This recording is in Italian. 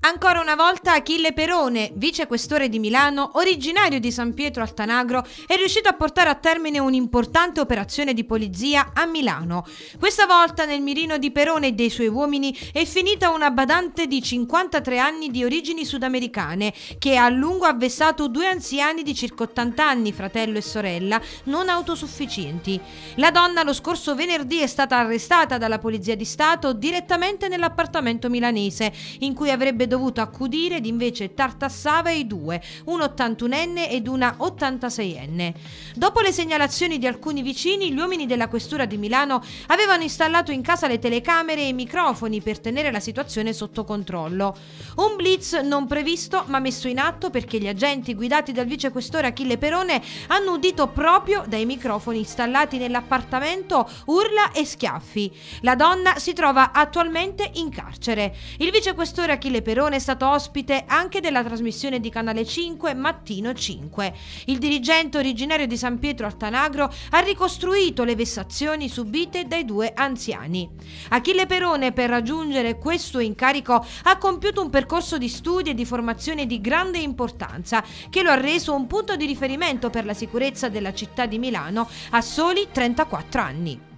Ancora una volta Achille Perone, vicequestore di Milano, originario di San Pietro Altanagro, è riuscito a portare a termine un'importante operazione di polizia a Milano. Questa volta nel mirino di Perone e dei suoi uomini è finita una badante di 53 anni di origini sudamericane che ha a lungo avvessato due anziani di circa 80 anni, fratello e sorella, non autosufficienti. La donna lo scorso venerdì è stata arrestata dalla Polizia di Stato direttamente nell'appartamento milanese in cui avrebbe avrebbe dovuto accudire ed invece tartassava i due, un 81enne ed una 86enne. Dopo le segnalazioni di alcuni vicini, gli uomini della questura di Milano avevano installato in casa le telecamere e i microfoni per tenere la situazione sotto controllo. Un blitz non previsto ma messo in atto perché gli agenti guidati dal vicequestore Achille Perone hanno udito proprio dai microfoni installati nell'appartamento urla e schiaffi. La donna si trova attualmente in carcere. Il vicequestore Achille Perone è stato ospite anche della trasmissione di Canale 5 Mattino 5. Il dirigente originario di San Pietro Altanagro ha ricostruito le vessazioni subite dai due anziani. Achille Perone per raggiungere questo incarico ha compiuto un percorso di studi e di formazione di grande importanza che lo ha reso un punto di riferimento per la sicurezza della città di Milano a soli 34 anni.